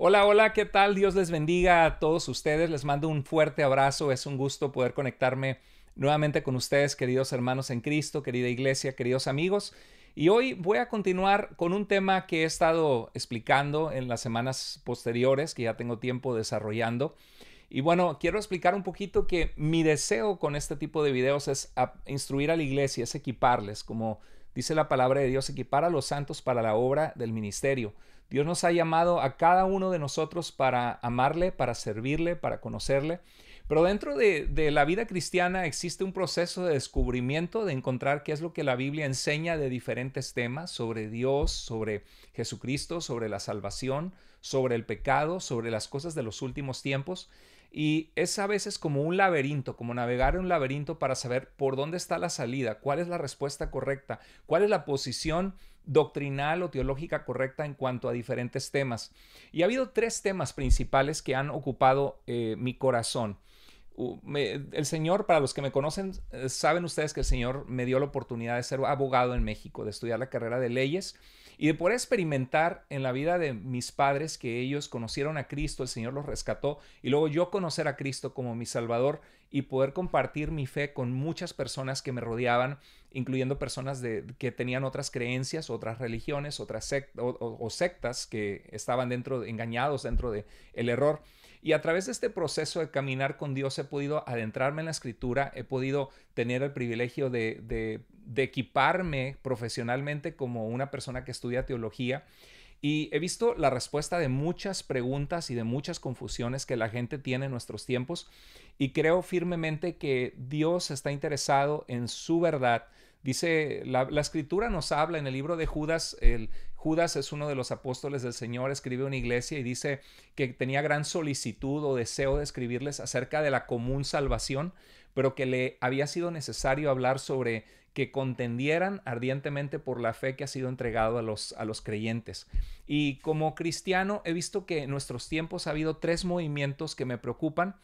Hola, hola, ¿qué tal? Dios les bendiga a todos ustedes. Les mando un fuerte abrazo. Es un gusto poder conectarme nuevamente con ustedes, queridos hermanos en Cristo, querida iglesia, queridos amigos. Y hoy voy a continuar con un tema que he estado explicando en las semanas posteriores, que ya tengo tiempo desarrollando. Y bueno, quiero explicar un poquito que mi deseo con este tipo de videos es instruir a la iglesia, es equiparles, como dice la palabra de Dios, equipar a los santos para la obra del ministerio. Dios nos ha llamado a cada uno de nosotros para amarle, para servirle, para conocerle. Pero dentro de, la vida cristiana existe un proceso de descubrimiento, de encontrar qué es lo que la Biblia enseña de diferentes temas sobre Dios, sobre Jesucristo, sobre la salvación, sobre el pecado, sobre las cosas de los últimos tiempos. Y es a veces como un laberinto, como navegar en un laberinto para saber por dónde está la salida, cuál es la respuesta correcta, cuál es la posición doctrinal o teológica correcta en cuanto a diferentes temas. Y ha habido tres temas principales que han ocupado eh, mi corazón. el Señor, para los que me conocen, eh, saben ustedes que el Señor me dio la oportunidad de ser abogado en México, de estudiar la carrera de leyes y de poder experimentar en la vida de mis padres que ellos conocieron a Cristo, el Señor los rescató, y luego yo conocer a Cristo como mi Salvador y poder compartir mi fe con muchas personas que me rodeaban, incluyendo personas de, que tenían otras creencias, otras religiones, otras o, sectas que estaban dentro, engañados dentro del el error. Y a través de este proceso de caminar con Dios he podido adentrarme en la escritura, he podido tener el privilegio de, equiparme profesionalmente como una persona que estudia teología. Y he visto la respuesta de muchas preguntas y de muchas confusiones que la gente tiene en nuestros tiempos. Y creo firmemente que Dios está interesado en su verdad. Dice, la escritura nos habla en el libro de Judas, el, Judas es uno de los apóstoles del Señor, escribe una iglesia y dice que tenía gran solicitud o deseo de escribirles acerca de la común salvación, pero que le había sido necesario hablar sobre que contendieran ardientemente por la fe que ha sido entregado a los, a los creyentes. Y como cristiano he visto que en nuestros tiempos ha habido tres movimientos que me preocupan.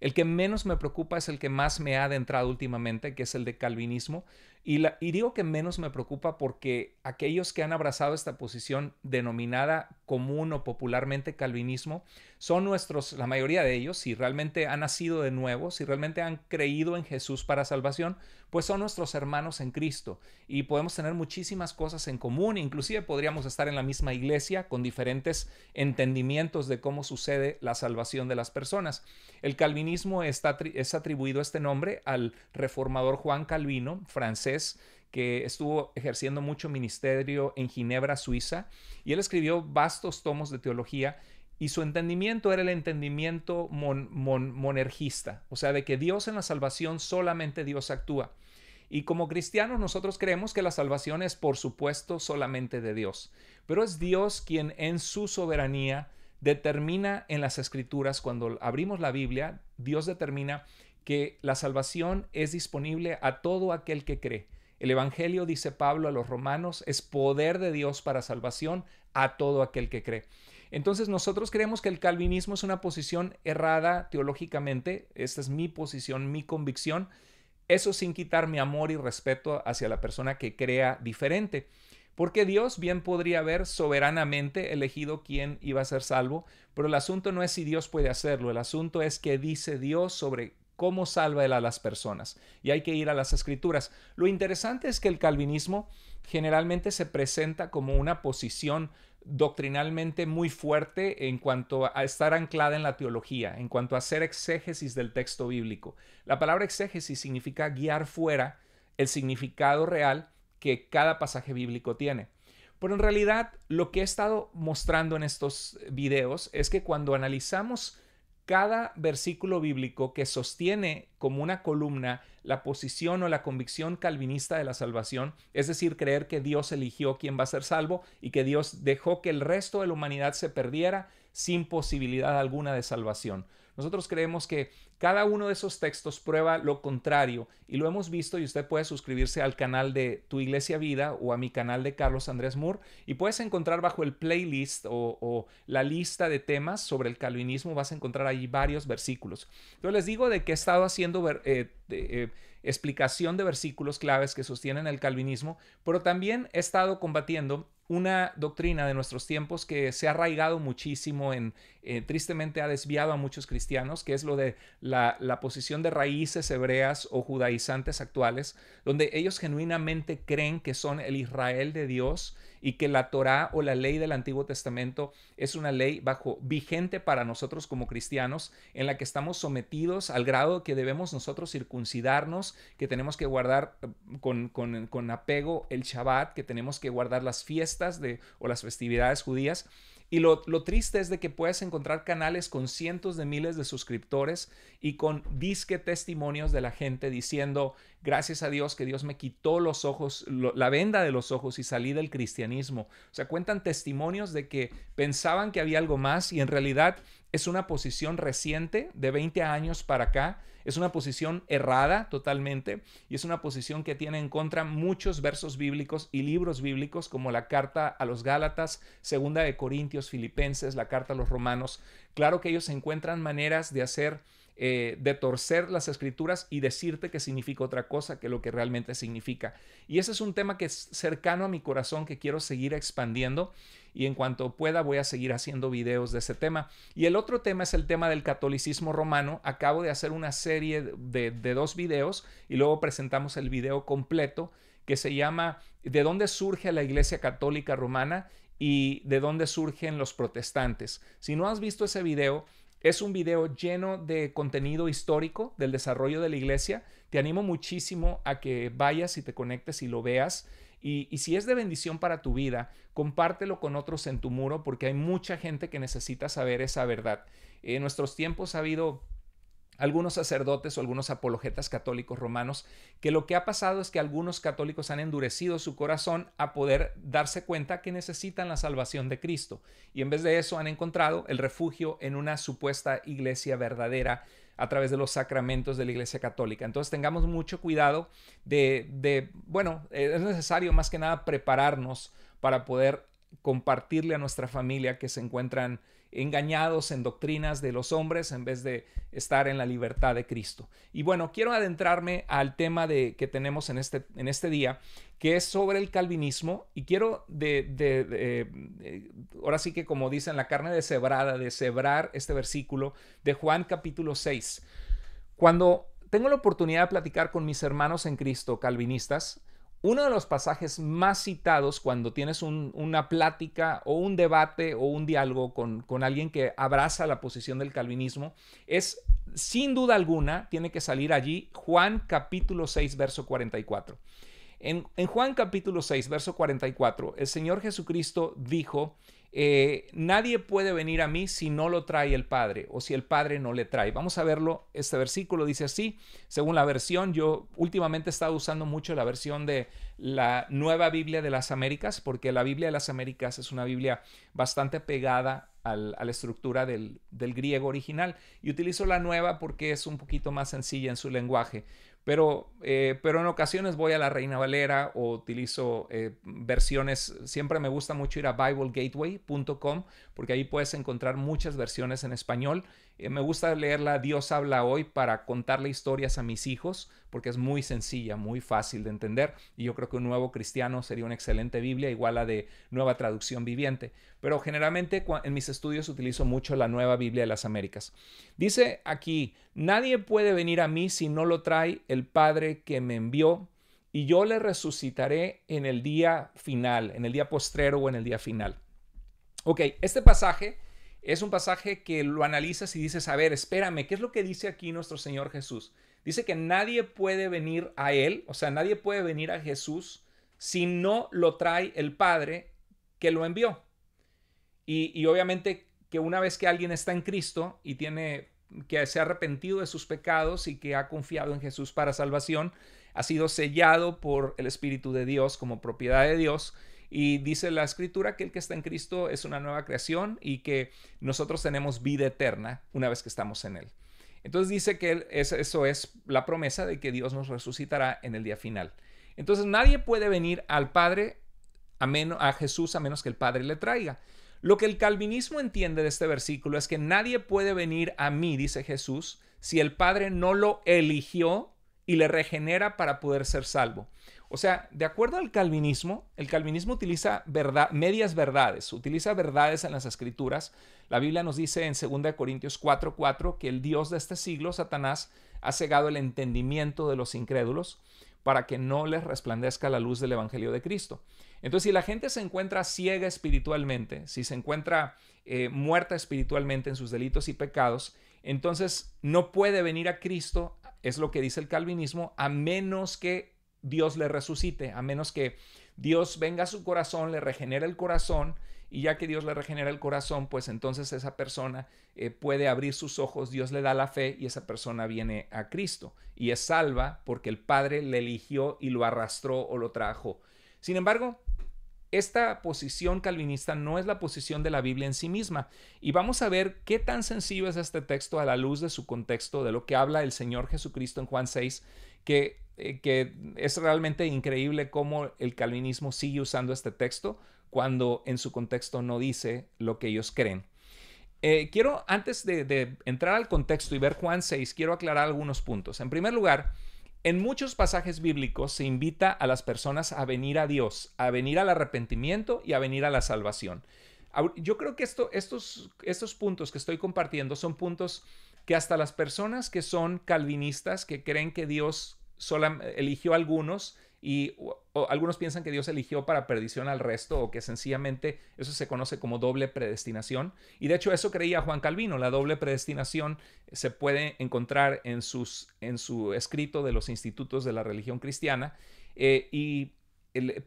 El que menos me preocupa es el que más me ha adentrado últimamente, que es el de calvinismo, y, digo que menos me preocupa porque aquellos que han abrazado esta posición denominada común o popularmente calvinismo son nuestros, la mayoría de ellos, si realmente han nacido de nuevo, si realmente han creído en Jesús para salvación, pues son nuestros hermanos en Cristo y podemos tener muchísimas cosas en común, inclusive podríamos estar en la misma iglesia con diferentes entendimientos de cómo sucede la salvación de las personas. El calvinismo está, es atribuido este nombre al reformador Juan Calvino, francés, que estuvo ejerciendo mucho ministerio en Ginebra, Suiza, y él escribió vastos tomos de teología y su entendimiento era el entendimiento monergista, o sea, de que Dios en la salvación solamente Dios actúa. Y como cristianos nosotros creemos que la salvación es por supuesto solamente de Dios, pero es Dios quien en su soberanía determina en las escrituras, cuando abrimos la Biblia, Dios determina que la salvación es disponible a todo aquel que cree. El Evangelio, dice Pablo a los romanos, es poder de Dios para salvación a todo aquel que cree. Entonces nosotros creemos que el calvinismo es una posición errada teológicamente, esta es mi posición, mi convicción, eso sin quitar mi amor y respeto hacia la persona que crea diferente. Porque Dios bien podría haber soberanamente elegido quién iba a ser salvo, pero el asunto no es si Dios puede hacerlo, el asunto es qué dice Dios sobre cómo salva él a las personas. Y hay que ir a las escrituras. Lo interesante es que el calvinismo generalmente se presenta como una posición doctrinalmente muy fuerte en cuanto a estar anclada en la teología, en cuanto a hacer exégesis del texto bíblico. La palabra exégesis significa guiar fuera el significado real que cada pasaje bíblico tiene. Pero en realidad lo que he estado mostrando en estos videos es que cuando analizamos cada versículo bíblico que sostiene como una columna la posición o la convicción calvinista de la salvación, es decir, creer que Dios eligió quién va a ser salvo y que Dios dejó que el resto de la humanidad se perdiera sin posibilidad alguna de salvación. Nosotros creemos que cada uno de esos textos prueba lo contrario y lo hemos visto y usted puede suscribirse al canal de Tu Iglesia Vida o a mi canal de Carlos Andrés Moore y puedes encontrar bajo el playlist o, la lista de temas sobre el calvinismo, vas a encontrar allí varios versículos. Yo les digo de que he estado haciendo... Eh, eh, explicación de versículos claves que sostienen el calvinismo, pero también he estado combatiendo una doctrina de nuestros tiempos que se ha arraigado muchísimo en, eh, tristemente ha desviado a muchos cristianos, que es lo de la, la, posición de raíces hebreas o judaizantes actuales, donde ellos genuinamente creen que son el Israel de Dios y que la Torá o la ley del Antiguo Testamento es una ley bajo vigente para nosotros como cristianos en la que estamos sometidos al grado que debemos nosotros circuncidarnos, que tenemos que guardar eh, con, apego el Shabbat, que tenemos que guardar las fiestas de, o las festividades judías y lo, triste es de que puedes encontrar canales con cientos de miles de suscriptores y con disque testimonios de la gente diciendo, gracias a Dios que Dios me quitó los ojos, la venda de los ojos y salí del cristianismo. O sea, cuentan testimonios de que pensaban que había algo más y en realidad es una posición reciente de 20 años para acá, es una posición errada totalmente y es una posición que tiene en contra muchos versos bíblicos y libros bíblicos como la carta a los Gálatas, segunda de Corintios, Filipenses, la carta a los Romanos. Claro que ellos encuentran maneras de hacer eh, de torcer las escrituras y decirte que significa otra cosa que lo que realmente significa. Y ese es un tema que es cercano a mi corazón que quiero seguir expandiendo y en cuanto pueda voy a seguir haciendo videos de ese tema. Y el otro tema es el tema del catolicismo romano. Acabo de hacer una serie de, dos videos y luego presentamos el video completo que se llama ¿De dónde surge la Iglesia Católica Romana y de dónde surgen los protestantes? Si no has visto ese video, es un video lleno de contenido histórico del desarrollo de la iglesia. Te animo muchísimo a que vayas y te conectes y lo veas. Y, si es de bendición para tu vida, compártelo con otros en tu muro porque hay mucha gente que necesita saber esa verdad. En nuestros tiempos ha habido algunos sacerdotes o algunos apologetas católicos romanos, que lo que ha pasado es que algunos católicos han endurecido su corazón a poder darse cuenta que necesitan la salvación de Cristo. Y en vez de eso han encontrado el refugio en una supuesta iglesia verdadera a través de los sacramentos de la Iglesia Católica. Entonces tengamos mucho cuidado de, de bueno, eh, es necesario más que nada prepararnos para poder compartirle a nuestra familia que se encuentran engañados en doctrinas de los hombres en vez de estar en la libertad de Cristo. Y bueno, quiero adentrarme al tema de, que tenemos en este, en este día, que es sobre el calvinismo, y quiero, de, eh, ahora sí que como dicen, la carne de cebrar este versículo de Juan capítulo 6. Cuando tengo la oportunidad de platicar con mis hermanos en Cristo, calvinistas, uno de los pasajes más citados cuando tienes una plática o un debate o un diálogo con, con, alguien que abraza la posición del calvinismo es, sin duda alguna, tiene que salir allí Juan capítulo 6, verso 44. En, Juan capítulo 6, verso 44, el Señor Jesucristo dijo, eh, nadie puede venir a mí si no lo trae el Padre o si el Padre no le trae. Vamos a verlo. Este versículo dice así, según la versión, yo últimamente he estado usando mucho la versión de la nueva Biblia de las Américas, porque la Biblia de las Américas es una Biblia bastante pegada a la estructura del, del griego original y utilizo la nueva porque es un poquito más sencilla en su lenguaje. Pero, eh, pero en ocasiones voy a la Reina Valera o utilizo eh, versiones. Siempre me gusta mucho ir a BibleGateway.com porque ahí puedes encontrar muchas versiones en español eh, me gusta leerla Dios habla hoy para contarle historias a mis hijos porque es muy sencilla, muy fácil de entender y yo creo que un nuevo cristiano sería una excelente Biblia igual a de Nueva Traducción Viviente. Pero generalmente en mis estudios utilizo mucho la Nueva Biblia de las Américas. Dice aquí, nadie puede venir a mí si no lo trae el Padre que me envió y yo le resucitaré en el día final, en el día postrero o en el día final. Ok, este pasaje es un pasaje que lo analizas y dices, a ver, espérame, ¿qué es lo que dice aquí nuestro Señor Jesús? Dice que nadie puede venir a Él, o sea, nadie puede venir a Jesús si no lo trae el Padre que lo envió. Y, obviamente que una vez que alguien está en Cristo y tiene que se ha arrepentido de sus pecados y que ha confiado en Jesús para salvación, ha sido sellado por el Espíritu de Dios como propiedad de Dios y dice la escritura que el que está en Cristo es una nueva creación y que nosotros tenemos vida eterna una vez que estamos en Él. Entonces dice que eso es la promesa de que Dios nos resucitará en el día final. Entonces nadie puede venir al Padre a, menos, a Jesús a menos que el Padre le traiga. Lo que el calvinismo entiende de este versículo es que nadie puede venir a mí, dice Jesús, si el Padre no lo eligió y le regenera para poder ser salvo. O sea, de acuerdo al calvinismo, el calvinismo utiliza verdad, medias verdades, utiliza verdades en las escrituras. La Biblia nos dice en 2 Corintios 4:4 4, que el Dios de este siglo, Satanás, ha cegado el entendimiento de los incrédulos para que no les resplandezca la luz del Evangelio de Cristo. Entonces, si la gente se encuentra ciega espiritualmente, si se encuentra eh, muerta espiritualmente en sus delitos y pecados, entonces no puede venir a Cristo, es lo que dice el calvinismo, a menos que Dios le resucite, a menos que Dios venga a su corazón, le regenere el corazón, y ya que Dios le regenera el corazón, pues entonces esa persona eh, puede abrir sus ojos, Dios le da la fe y esa persona viene a Cristo y es salva porque el Padre le eligió y lo arrastró o lo trajo. Sin embargo, esta posición calvinista no es la posición de la Biblia en sí misma. Y vamos a ver qué tan sencillo es este texto a la luz de su contexto, de lo que habla el Señor Jesucristo en Juan 6, que eh, que es realmente increíble cómo el calvinismo sigue usando este texto cuando en su contexto no dice lo que ellos creen. Eh, quiero, antes de, entrar al contexto y ver Juan 6, quiero aclarar algunos puntos. En primer lugar, en muchos pasajes bíblicos se invita a las personas a venir a Dios, a venir al arrepentimiento y a venir a la salvación. Yo creo que estos, estos puntos que estoy compartiendo son puntos que hasta las personas que son calvinistas, que creen que Dios solo eligió algunos y algunos piensan que Dios eligió para perdición al resto o que sencillamente eso se conoce como doble predestinación. Y de hecho eso creía Juan Calvino. La doble predestinación se puede encontrar en, sus, en su escrito de los institutos de la religión cristiana. Eh, y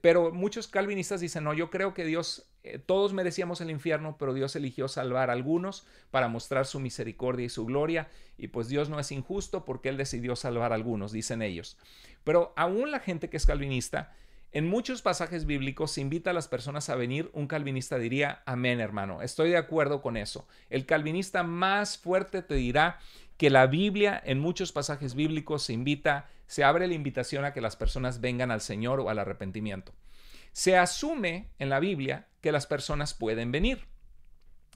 pero muchos calvinistas dicen, no, yo creo que Dios, eh, todos merecíamos el infierno, pero Dios eligió salvar a algunos para mostrar su misericordia y su gloria, y pues Dios no es injusto porque Él decidió salvar a algunos, dicen ellos. Pero aún la gente que es calvinista, en muchos pasajes bíblicos se invita a las personas a venir, un calvinista diría, amén hermano, estoy de acuerdo con eso. El calvinista más fuerte te dirá que la Biblia en muchos pasajes bíblicos se invita a se abre la invitación a que las personas vengan al Señor o al arrepentimiento. Se asume en la Biblia que las personas pueden venir.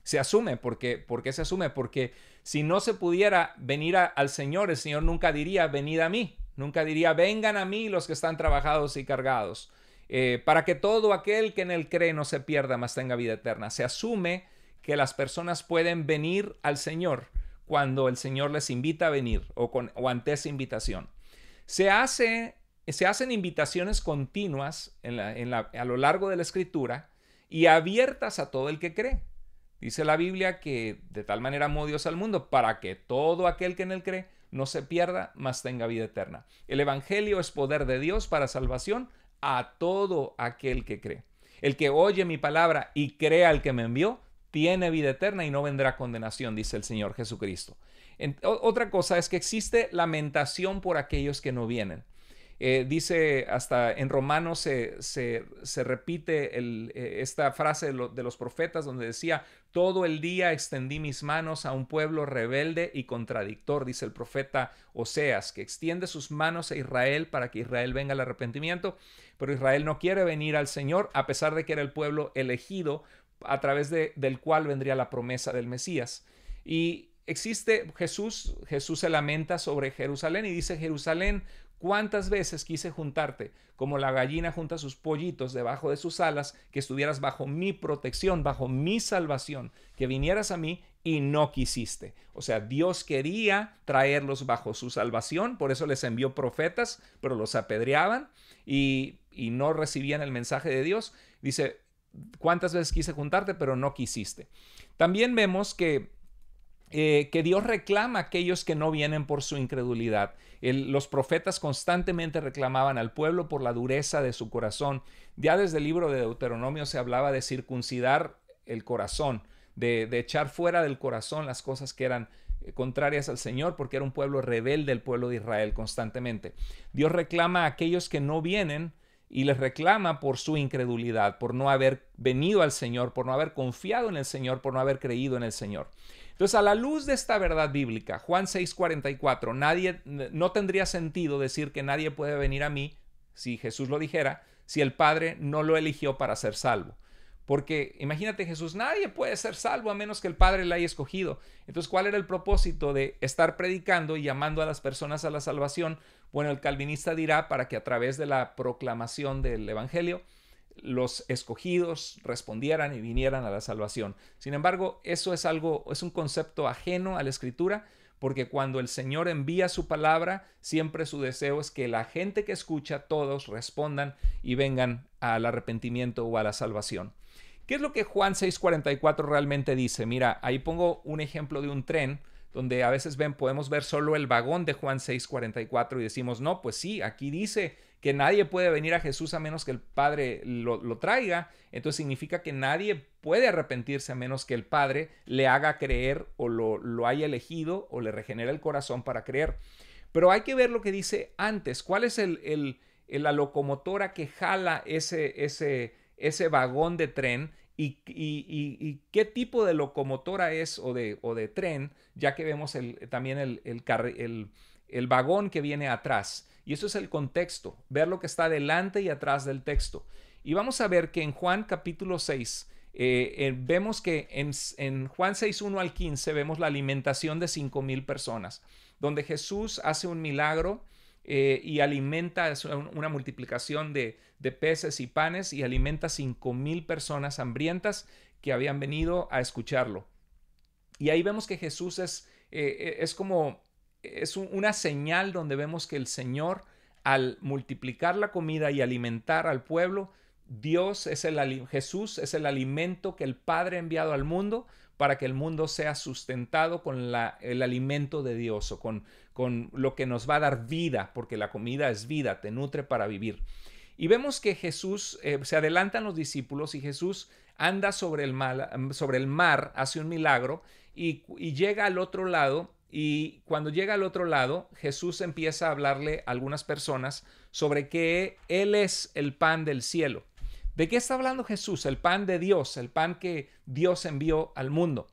Se asume, porque, ¿por qué se asume? Porque si no se pudiera venir al Señor, el Señor nunca diría, venid a mí, nunca diría, vengan a mí los que están trabajados y cargados, eh, para que todo aquel que en él cree no se pierda, mas tenga vida eterna. Se asume que las personas pueden venir al Señor cuando el Señor les invita a venir o ante esa invitación. Se, hace, se hacen invitaciones continuas a lo largo de la escritura y abiertas a todo el que cree. Dice la Biblia que de tal manera amó Dios al mundo para que todo aquel que en él cree no se pierda, mas tenga vida eterna. El Evangelio es poder de Dios para salvación a todo aquel que cree. El que oye mi palabra y cree al que me envió, tiene vida eterna y no vendrá condenación, dice el Señor Jesucristo otra cosa es que existe lamentación por aquellos que no vienen. Eh, dice hasta en Romanos se, repite eh, esta frase de, los profetas donde decía, todo el día extendí mis manos a un pueblo rebelde y contradictor, dice el profeta Oseas, que extiende sus manos a Israel para que Israel venga al arrepentimiento, pero Israel no quiere venir al Señor a pesar de que era el pueblo elegido a través de, del cual vendría la promesa del Mesías. Y existe Jesús, Jesús se lamenta sobre Jerusalén y dice, Jerusalén, ¿cuántas veces quise juntarte, como la gallina junta sus pollitos debajo de sus alas, que estuvieras bajo mi protección, bajo mi salvación, que vinieras a mí y no quisiste? O sea, Dios quería traerlos bajo su salvación, por eso les envió profetas, pero los apedreaban y, y no recibían el mensaje de Dios. Dice, ¿cuántas veces quise juntarte, pero no quisiste? También vemos que eh, que Dios reclama a aquellos que no vienen por su incredulidad. los profetas constantemente reclamaban al pueblo por la dureza de su corazón. Ya desde el libro de Deuteronomio se hablaba de circuncidar el corazón, de, de echar fuera del corazón las cosas que eran eh, contrarias al Señor, porque era un pueblo rebelde, el pueblo de Israel constantemente. Dios reclama a aquellos que no vienen y les reclama por su incredulidad, por no haber venido al Señor, por no haber confiado en el Señor, por no haber creído en el Señor. Entonces, a la luz de esta verdad bíblica, Juan 6:44, nadie no tendría sentido decir que nadie puede venir a mí si Jesús lo dijera, si el Padre no lo eligió para ser salvo. Porque imagínate Jesús, nadie puede ser salvo a menos que el Padre le haya escogido. Entonces, ¿cuál era el propósito de estar predicando y llamando a las personas a la salvación? Bueno, el calvinista dirá para que a través de la proclamación del Evangelio los escogidos respondieran y vinieran a la salvación. Sin embargo, eso es algo, es un concepto ajeno a la escritura, porque cuando el Señor envía su palabra, siempre su deseo es que la gente que escucha, todos respondan y vengan al arrepentimiento o a la salvación. ¿Qué es lo que Juan 6:44 realmente dice? Mira, ahí pongo un ejemplo de un tren donde a veces ven, podemos ver solo el vagón de Juan 6:44 y decimos, no, pues sí, aquí dice que nadie puede venir a Jesús a menos que el Padre lo, traiga, entonces significa que nadie puede arrepentirse a menos que el Padre le haga creer o lo, haya elegido o le regenera el corazón para creer. Pero hay que ver lo que dice antes, cuál es el, la locomotora que jala ese, ese, ese vagón de tren y, y, y, qué tipo de locomotora es o de, o de tren, ya que vemos el, también el, el, el, vagón que viene atrás. Y eso es el contexto, ver lo que está delante y atrás del texto. Y vamos a ver que en Juan capítulo 6, eh, eh, vemos que en, Juan 6, 1 al 15, vemos la alimentación de 5 mil personas, donde Jesús hace un milagro eh, y alimenta una multiplicación de, de peces y panes y alimenta 5 mil personas hambrientas que habían venido a escucharlo. Y ahí vemos que Jesús es, es como es una señal donde vemos que el Señor, al multiplicar la comida y alimentar al pueblo, Dios es el Jesús es el alimento que el Padre ha enviado al mundo para que el mundo sea sustentado con la, el alimento de Dios o con, con lo que nos va a dar vida, porque la comida es vida, te nutre para vivir. Y vemos que Jesús, eh, se adelantan los discípulos y Jesús anda sobre el, sobre el mar, hace un milagro y, y llega al otro lado y cuando llega al otro lado, Jesús empieza a hablarle a algunas personas sobre que Él es el pan del cielo. ¿De qué está hablando Jesús? El pan de Dios, el pan que Dios envió al mundo.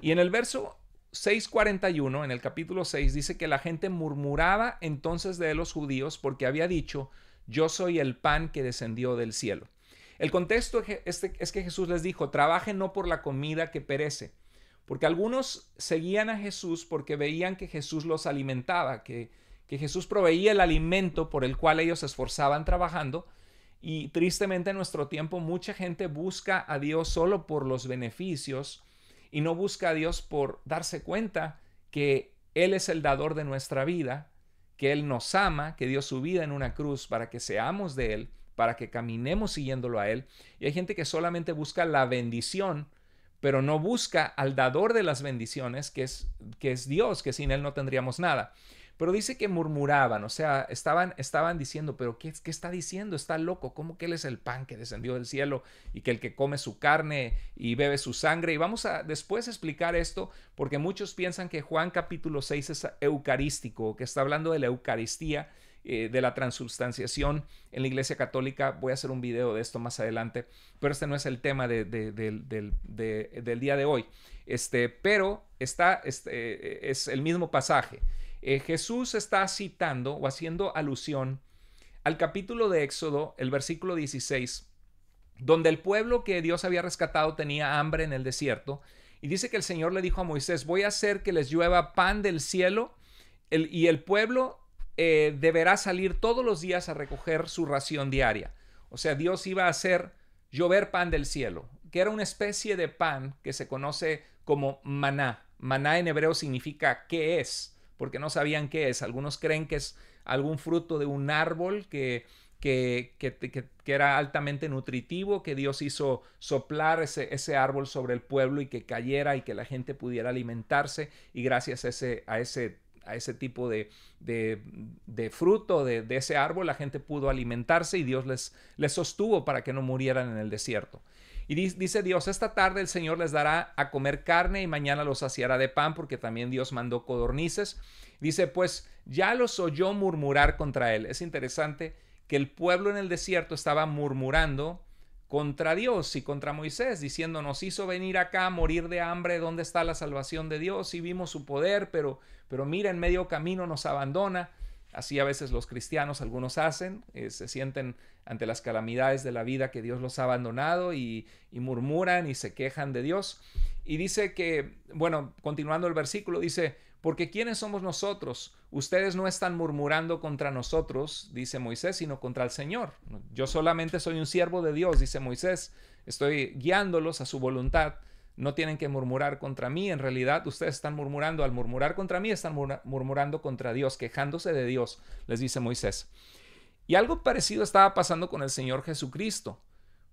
Y en el verso 6.41, en el capítulo 6, dice que la gente murmuraba entonces de los judíos porque había dicho, yo soy el pan que descendió del cielo. El contexto este, es que Jesús les dijo, trabajen no por la comida que perece, porque algunos seguían a Jesús porque veían que Jesús los alimentaba, que, Jesús proveía el alimento por el cual ellos se esforzaban trabajando. Y tristemente en nuestro tiempo mucha gente busca a Dios solo por los beneficios y no busca a Dios por darse cuenta que Él es el dador de nuestra vida, que Él nos ama, que dio su vida en una cruz para que seamos de Él, para que caminemos siguiéndolo a Él. Y hay gente que solamente busca la bendición pero no busca al dador de las bendiciones, que es, que es Dios, que sin Él no tendríamos nada. Pero dice que murmuraban, o sea, estaban, estaban diciendo, pero qué, ¿qué está diciendo? Está loco, ¿cómo que Él es el pan que descendió del cielo y que el que come su carne y bebe su sangre? Y vamos a después explicar esto, porque muchos piensan que Juan capítulo 6 es eucarístico, que está hablando de la Eucaristía, eh, de la transubstanciación en la Iglesia Católica. Voy a hacer un video de esto más adelante, pero este no es el tema del día de hoy. Este, pero está, este, es el mismo pasaje. Eh, Jesús está citando o haciendo alusión al capítulo de Éxodo, el versículo 16, donde el pueblo que Dios había rescatado tenía hambre en el desierto. Y dice que el Señor le dijo a Moisés, voy a hacer que les llueva pan del cielo y el pueblo eh, deberá salir todos los días a recoger su ración diaria. O sea, Dios iba a hacer llover pan del cielo, que era una especie de pan que se conoce como maná. Maná en hebreo significa qué es, porque no sabían qué es. Algunos creen que es algún fruto de un árbol que, que, era altamente nutritivo, que Dios hizo soplar ese, ese, árbol sobre el pueblo y que cayera y que la gente pudiera alimentarse. Y gracias a ese, a ese ese tipo de, de, fruto de, ese árbol, la gente pudo alimentarse y Dios les, les sostuvo para que no murieran en el desierto. Y dice Dios, esta tarde el Señor les dará a comer carne y mañana los saciará de pan, porque también Dios mandó codornices. Dice, pues ya los oyó murmurar contra él. Es interesante que el pueblo en el desierto estaba murmurando contra Dios y contra Moisés, diciendo, nos hizo venir acá a morir de hambre, ¿dónde está la salvación de Dios? Y vimos su poder, pero, pero mira, en medio camino nos abandona. Así a veces los cristianos, algunos hacen, eh, se sienten ante las calamidades de la vida que Dios los ha abandonado y murmuran y se quejan de Dios. Y dice que, bueno, continuando el versículo, dice, porque ¿quiénes somos nosotros? Ustedes no están murmurando contra nosotros, dice Moisés, sino contra el Señor. Yo solamente soy un siervo de Dios, dice Moisés. Estoy guiándolos a su voluntad. No tienen que murmurar contra mí. En realidad, ustedes están murmurando. Al murmurar contra mí, están murmurando contra Dios, quejándose de Dios, les dice Moisés. Y algo parecido estaba pasando con el Señor Jesucristo.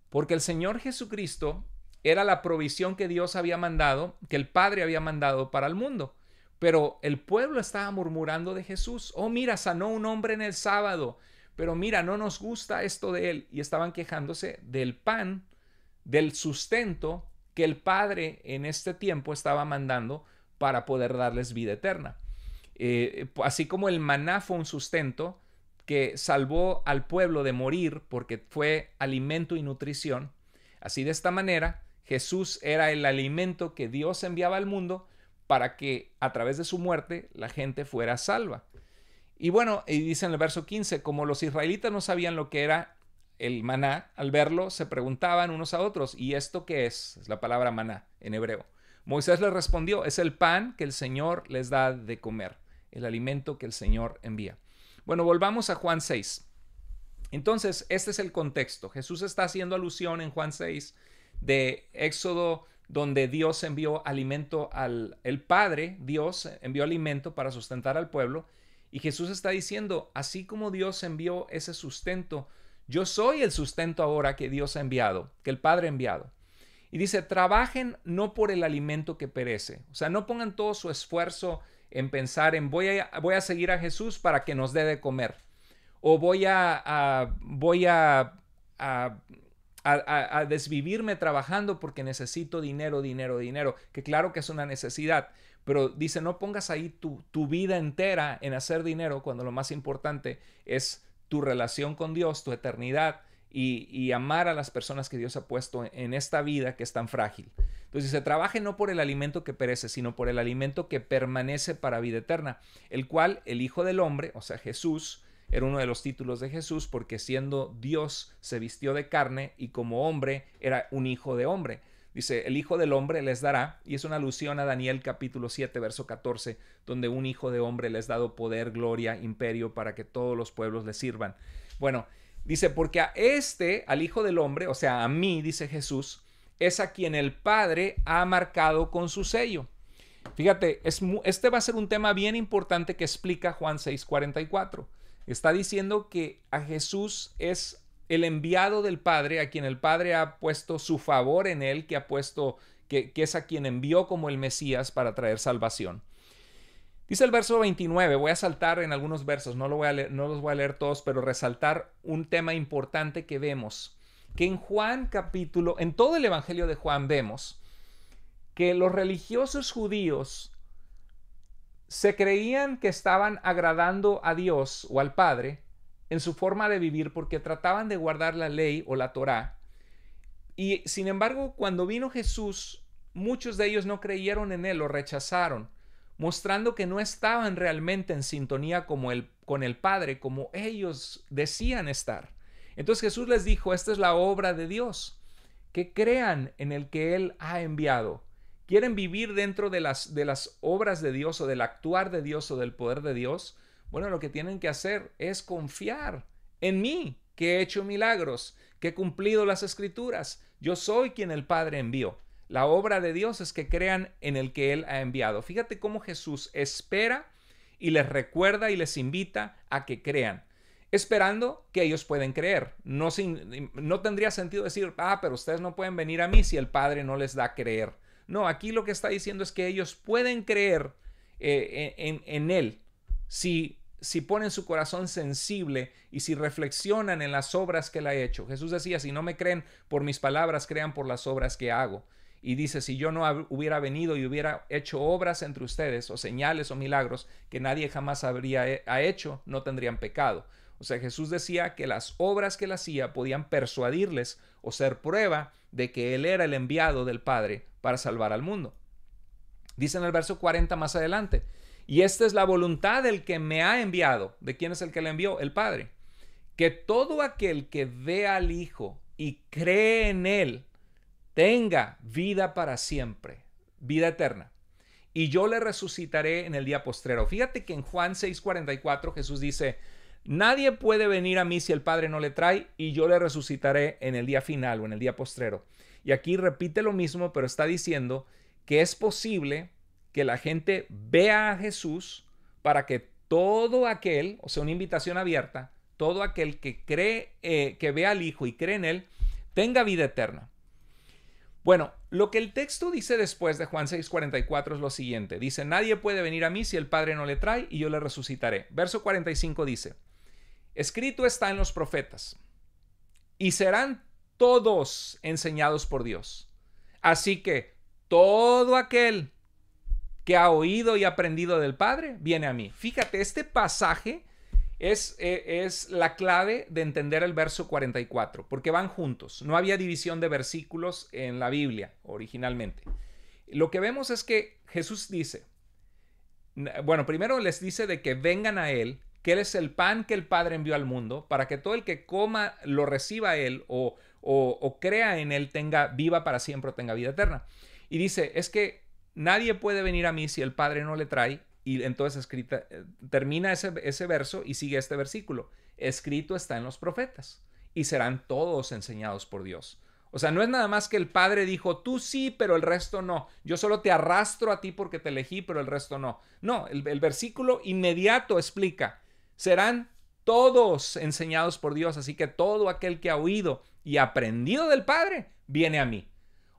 Porque el Señor Jesucristo era la provisión que Dios había mandado, que el Padre había mandado para el mundo. Pero el pueblo estaba murmurando de Jesús. Oh, mira, sanó un hombre en el sábado. Pero mira, no nos gusta esto de él. Y estaban quejándose del pan, del sustento que el Padre en este tiempo estaba mandando para poder darles vida eterna. Eh, así como el maná fue un sustento que salvó al pueblo de morir porque fue alimento y nutrición, así de esta manera Jesús era el alimento que Dios enviaba al mundo para que a través de su muerte la gente fuera salva. Y bueno, y dice en el verso 15, como los israelitas no sabían lo que era el maná, al verlo se preguntaban unos a otros, ¿y esto qué es? Es la palabra maná en hebreo. Moisés les respondió, es el pan que el Señor les da de comer, el alimento que el Señor envía. Bueno, volvamos a Juan 6. Entonces, este es el contexto. Jesús está haciendo alusión en Juan 6 de Éxodo donde Dios envió alimento al el Padre, Dios envió alimento para sustentar al pueblo. Y Jesús está diciendo, así como Dios envió ese sustento, yo soy el sustento ahora que Dios ha enviado, que el Padre ha enviado. Y dice, trabajen no por el alimento que perece. O sea, no pongan todo su esfuerzo en pensar en voy a, voy a seguir a Jesús para que nos dé de comer. O voy a, voy a a, desvivirme trabajando porque necesito dinero, dinero, dinero, que claro que es una necesidad, pero dice, no pongas ahí tu, vida entera en hacer dinero cuando lo más importante es tu relación con Dios, tu eternidad y, y, amar a las personas que Dios ha puesto en esta vida que es tan frágil. Entonces dice, trabaje no por el alimento que perece, sino por el alimento que permanece para vida eterna, el cual el Hijo del Hombre, o sea Jesús, era uno de los títulos de Jesús porque siendo Dios se vistió de carne y como hombre era un hijo de hombre. Dice, el Hijo del Hombre les dará, y es una alusión a Daniel capítulo 7, verso 14, donde un Hijo de Hombre les ha dado poder, gloria, imperio, para que todos los pueblos le sirvan. Bueno, dice, porque a este, al Hijo del Hombre, o sea, a mí, dice Jesús, es a quien el Padre ha marcado con su sello. Fíjate, es, este va a ser un tema bien importante que explica Juan 44 Está diciendo que a Jesús es el enviado del Padre, a quien el Padre ha puesto su favor en él, que ha puesto, que, es a quien envió como el Mesías para traer salvación. Dice el verso 29, voy a saltar en algunos versos, no los voy a leer todos, pero resaltar un tema importante que vemos, que en Juan capítulo, en todo el Evangelio de Juan vemos que los religiosos judíos se creían que estaban agradando a Dios o al Padre en su forma de vivir porque trataban de guardar la ley o la Torá. Y sin embargo, cuando vino Jesús, muchos de ellos no creyeron en él, o rechazaron, mostrando que no estaban realmente en sintonía como el, con el Padre, como ellos decían estar. Entonces Jesús les dijo, esta es la obra de Dios, que crean en el que Él ha enviado quieren vivir dentro de las, de las obras de Dios o del actuar de Dios o del poder de Dios, bueno, lo que tienen que hacer es confiar en mí, que he hecho milagros, que he cumplido las escrituras. Yo soy quien el Padre envió. La obra de Dios es que crean en el que Él ha enviado. Fíjate cómo Jesús espera y les recuerda y les invita a que crean, esperando que ellos pueden creer. No, no tendría sentido decir, ah, pero ustedes no pueden venir a mí si el Padre no les da creer. No, aquí lo que está diciendo es que ellos pueden creer eh, en, Él si, si ponen su corazón sensible y si reflexionan en las obras que Él ha hecho. Jesús decía, si no me creen por mis palabras, crean por las obras que hago. Y dice, si yo no hubiera venido y hubiera hecho obras entre ustedes, o señales o milagros que nadie jamás habría hecho, no tendrían pecado. O sea, Jesús decía que las obras que él hacía podían persuadirles o ser prueba de que él era el enviado del Padre para salvar al mundo. Dice en el verso 40 más adelante, y esta es la voluntad del que me ha enviado. ¿De quién es el que le envió? El Padre. Que todo aquel que vea al Hijo y cree en Él tenga vida para siempre, vida eterna. Y yo le resucitaré en el día postrero. Fíjate que en Juan 6:44 Jesús dice, Nadie puede venir a mí si el Padre no le trae y yo le resucitaré en el día final o en el día postrero. Y aquí repite lo mismo, pero está diciendo que es posible que la gente vea a Jesús para que todo aquel, o sea, una invitación abierta, todo aquel que cree, eh, que vea al Hijo y cree en Él, tenga vida eterna. Bueno, lo que el texto dice después de Juan 6:44 es lo siguiente. Dice, nadie puede venir a mí si el Padre no le trae y yo le resucitaré. Verso 45 dice, Escrito está en los profetas, y serán todos enseñados por Dios. Así que todo aquel que ha oído y aprendido del Padre viene a mí. Fíjate, este pasaje es, e, es, la clave de entender el verso 44, porque van juntos. No había división de versículos en la Biblia originalmente. Lo que vemos es que Jesús dice, bueno, primero les dice de que vengan a Él que Él es el pan que el Padre envió al mundo, para que todo el que coma lo reciba Él o, crea en Él tenga viva para siempre o tenga vida eterna. Y dice, es que nadie puede venir a mí si el Padre no le trae. Y entonces escrita, eh, termina ese, verso y sigue este versículo. Escrito está en los profetas y serán todos enseñados por Dios. O sea, no es nada más que el padre dijo, tú sí, pero el resto no. Yo solo te arrastro a ti porque te elegí, pero el resto no. No, el, el versículo inmediato explica, serán todos enseñados por Dios, así que todo aquel que ha oído y aprendido del Padre viene a mí.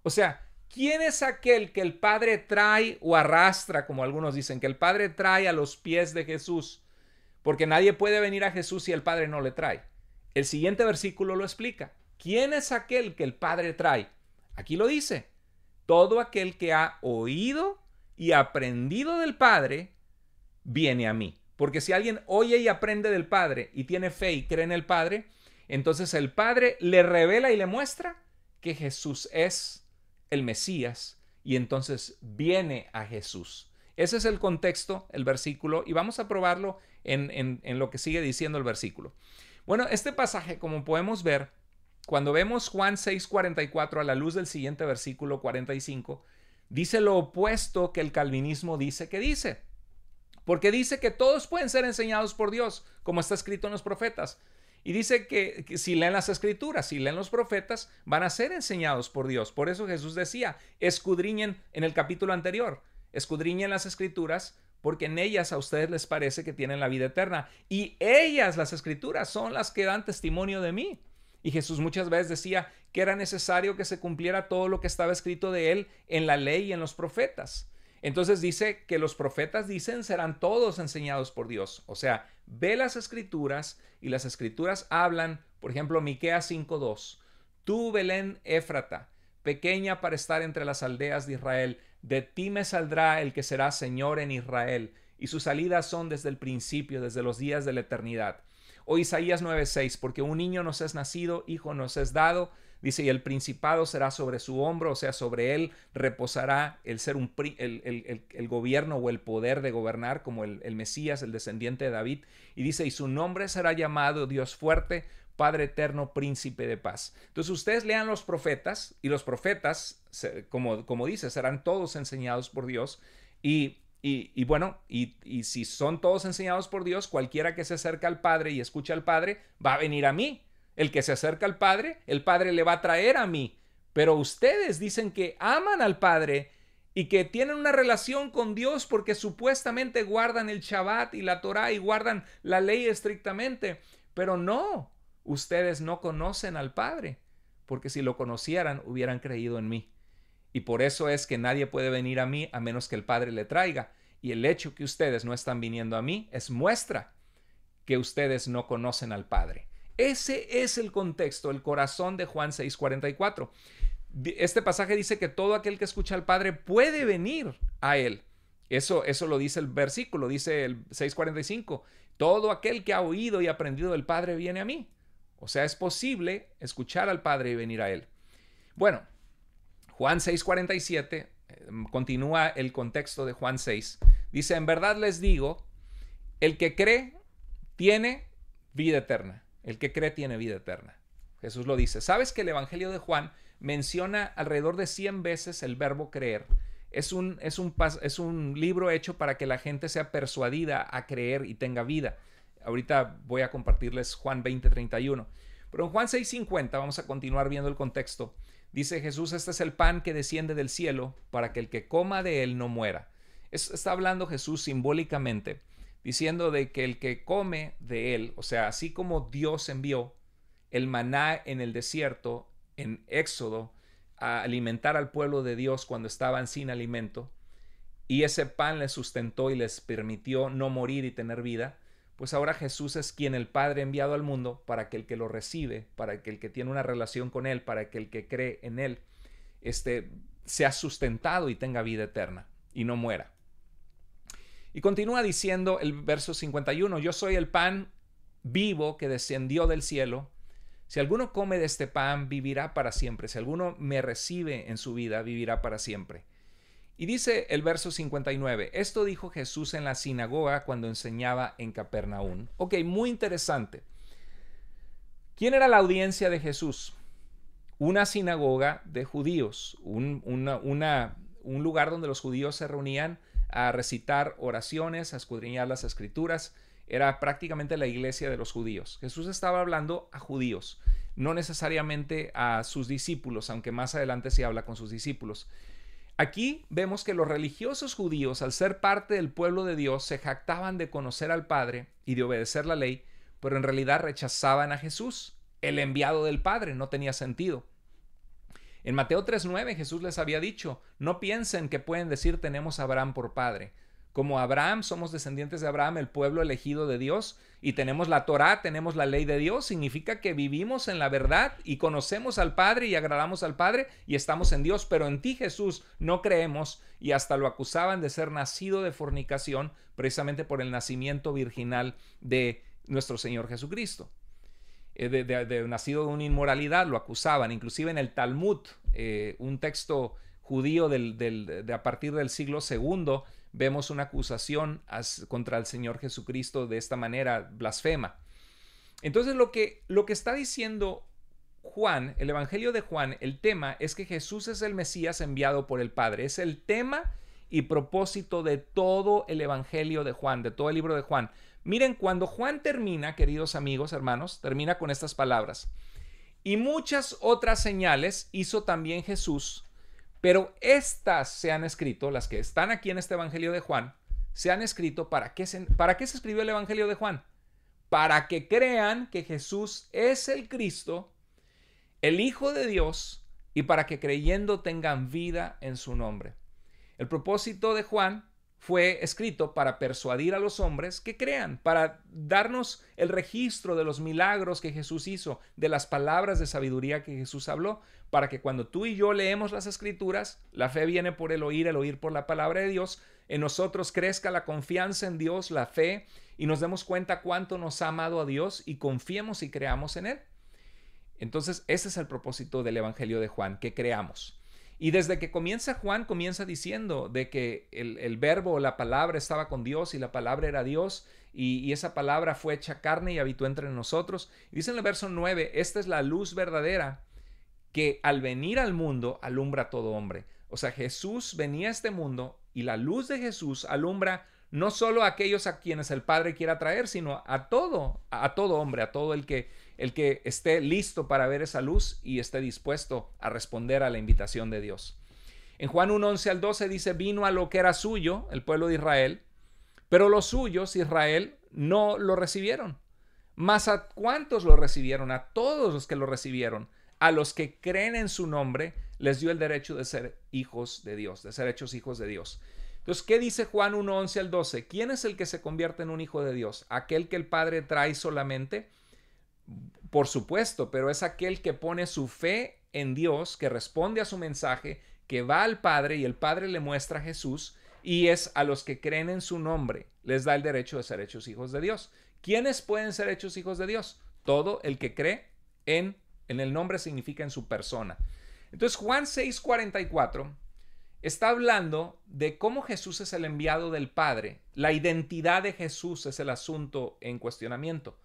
O sea, ¿quién es aquel que el Padre trae o arrastra, como algunos dicen, que el Padre trae a los pies de Jesús? Porque nadie puede venir a Jesús si el Padre no le trae. El siguiente versículo lo explica. ¿Quién es aquel que el Padre trae? Aquí lo dice. Todo aquel que ha oído y aprendido del Padre viene a mí. Porque si alguien oye y aprende del Padre y tiene fe y cree en el Padre, entonces el Padre le revela y le muestra que Jesús es el Mesías y entonces viene a Jesús. Ese es el contexto, el versículo, y vamos a probarlo en, lo que sigue diciendo el versículo. Bueno, este pasaje, como podemos ver, cuando vemos Juan 6:44 a la luz del siguiente versículo 45, dice lo opuesto que el calvinismo dice que dice porque dice que todos pueden ser enseñados por Dios, como está escrito en los profetas. Y dice que, si leen las escrituras, si leen los profetas, van a ser enseñados por Dios. Por eso Jesús decía, escudriñen en el capítulo anterior, escudriñen las escrituras, porque en ellas a ustedes les parece que tienen la vida eterna. Y ellas, las escrituras, son las que dan testimonio de mí. Y Jesús muchas veces decía que era necesario que se cumpliera todo lo que estaba escrito de él en la ley y en los profetas. Entonces dice que los profetas dicen serán todos enseñados por Dios. O sea, ve las escrituras y las escrituras hablan, por ejemplo, Miqueas 5:2. Tú Belén Éfrata, pequeña para estar entre las aldeas de Israel, de ti me saldrá el que será señor en Israel, y sus salidas son desde el principio, desde los días de la eternidad. O Isaías 9:6, porque un niño nos es nacido, hijo nos es dado, Dice, y el principado será sobre su hombro, o sea, sobre él reposará el ser un el, gobierno o el poder de gobernar como el Mesías, el descendiente de David. Y dice, y su nombre será llamado Dios fuerte, Padre Eterno, Príncipe de Paz. Entonces ustedes lean los profetas y los profetas, como, como dice, serán todos enseñados por Dios y, y, bueno, y, y si son todos enseñados por Dios, cualquiera que se acerca al Padre y escucha al Padre va a venir a mí el que se acerca al Padre, el Padre le va a traer a mí. Pero ustedes dicen que aman al Padre y que tienen una relación con Dios porque supuestamente guardan el Shabbat y la Torah y guardan la ley estrictamente. Pero no, ustedes no conocen al Padre, porque si lo conocieran hubieran creído en mí. Y por eso es que nadie puede venir a mí a menos que el Padre le traiga. Y el hecho que ustedes no están viniendo a mí es muestra que ustedes no conocen al Padre. Ese es el contexto, el corazón de Juan 6:44. Este pasaje dice que todo aquel que escucha al Padre puede venir a Él. Eso, eso lo dice el versículo, dice el 6:45. Todo aquel que ha oído y aprendido del Padre viene a mí. O sea, es posible escuchar al Padre y venir a Él. Bueno, Juan 6:47 eh, continúa el contexto de Juan 6. Dice, en verdad les digo, el que cree tiene vida eterna. El que cree tiene vida eterna. Jesús lo dice. ¿Sabes que el Evangelio de Juan menciona alrededor de 100 veces el verbo creer? Es un, es un, es un libro hecho para que la gente sea persuadida a creer y tenga vida. Ahorita voy a compartirles Juan 31. Pero en Juan 6:50 vamos a continuar viendo el contexto. Dice Jesús, este es el pan que desciende del cielo para que el que coma de él no muera. está hablando Jesús simbólicamente diciendo de que el que come de él, o sea, así como Dios envió el maná en el desierto, en Éxodo, a alimentar al pueblo de Dios cuando estaban sin alimento, y ese pan les sustentó y les permitió no morir y tener vida, pues ahora Jesús es quien el Padre ha enviado al mundo para que el que lo recibe, para que el que tiene una relación con Él, para que el que cree en Él, este, sea sustentado y tenga vida eterna y no muera. Y continúa diciendo el verso 51, yo soy el pan vivo que descendió del cielo. Si alguno come de este pan, vivirá para siempre. Si alguno me recibe en su vida, vivirá para siempre. Y dice el verso 59, esto dijo Jesús en la sinagoga cuando enseñaba en Capernaum. Ok, muy interesante. ¿Quién era la audiencia de Jesús? Una sinagoga de judíos, un, un lugar donde los judíos se reunían a recitar oraciones, a escudriñar las escrituras. Era prácticamente la iglesia de los judíos. Jesús estaba hablando a judíos, no necesariamente a sus discípulos, aunque más adelante se habla con sus discípulos. Aquí vemos que los religiosos judíos, al ser parte del pueblo de Dios, se jactaban de conocer al Padre y de obedecer la ley, pero en realidad rechazaban a Jesús, el enviado del Padre, no tenía sentido. En Mateo 3.9 Jesús les había dicho, no piensen que pueden decir tenemos a Abraham por padre. Como Abraham, somos descendientes de Abraham, el pueblo elegido de Dios, y tenemos la Torá, tenemos la ley de Dios, significa que vivimos en la verdad y conocemos al Padre y agradamos al Padre y estamos en Dios, pero en ti Jesús no creemos y hasta lo acusaban de ser nacido de fornicación precisamente por el nacimiento virginal de nuestro Señor Jesucristo. Eh, de, nacido de una inmoralidad, lo acusaban. Inclusive en el Talmud, eh, un texto judío de a partir del siglo II, vemos una acusación contra el Señor Jesucristo de esta manera, blasfema. Entonces lo que, lo que está diciendo Juan, el Evangelio de Juan, el tema es que Jesús es el Mesías enviado por el Padre. Es el tema y propósito de todo el Evangelio de Juan, de todo el libro de Juan. Miren, cuando Juan termina, queridos amigos, hermanos, termina con estas palabras. Y muchas otras señales hizo también Jesús, pero estas se han escrito, las que están aquí en este Evangelio de Juan, se han escrito para qué se, para qué se escribió el Evangelio de Juan. Para que crean que Jesús es el Cristo, el Hijo de Dios, y para que creyendo tengan vida en su nombre. El propósito de Juan fue escrito para persuadir a los hombres que crean, para darnos el registro de los milagros que Jesús hizo, de las palabras de sabiduría que Jesús habló, para que cuando tú y yo leemos las escrituras, la fe viene por el oír, el oír por la palabra de Dios, en nosotros crezca la confianza en Dios, la fe, y nos demos cuenta cuánto nos ha amado a Dios y confiemos y creamos en Él. Entonces, ese es el propósito del Evangelio de Juan, que creamos. Y desde que comienza Juan, comienza diciendo de que el, verbo o la palabra estaba con Dios y la palabra era Dios y, esa palabra fue hecha carne y habitó entre nosotros. Y dice en el verso 9, esta es la luz verdadera que al venir al mundo alumbra a todo hombre. O sea, Jesús venía a este mundo y la luz de Jesús alumbra no solo a aquellos a quienes el Padre quiera traer, sino a todo, a todo hombre, a todo el que el que esté listo para ver esa luz y esté dispuesto a responder a la invitación de Dios. En Juan 11 al 12 dice, vino a lo que era suyo, el pueblo de Israel, pero los suyos, Israel, no lo recibieron. Mas a cuántos lo recibieron, a todos los que lo recibieron, a los que creen en su nombre, les dio el derecho de ser hijos de Dios, de ser hechos hijos de Dios. Entonces, ¿qué dice Juan 1, 11 al 12? ¿Quién es el que se convierte en un hijo de Dios? ¿Aquel que el Padre trae solamente? por supuesto, pero es aquel que pone su fe en Dios, que responde a su mensaje, que va al Padre y el Padre le muestra a Jesús y es a los que creen en su nombre, les da el derecho de ser hechos hijos de Dios. ¿Quiénes pueden ser hechos hijos de Dios? Todo el que cree en, en el nombre significa en su persona. Entonces Juan 6:44 está hablando de cómo Jesús es el enviado del Padre. La identidad de Jesús es el asunto en cuestionamiento.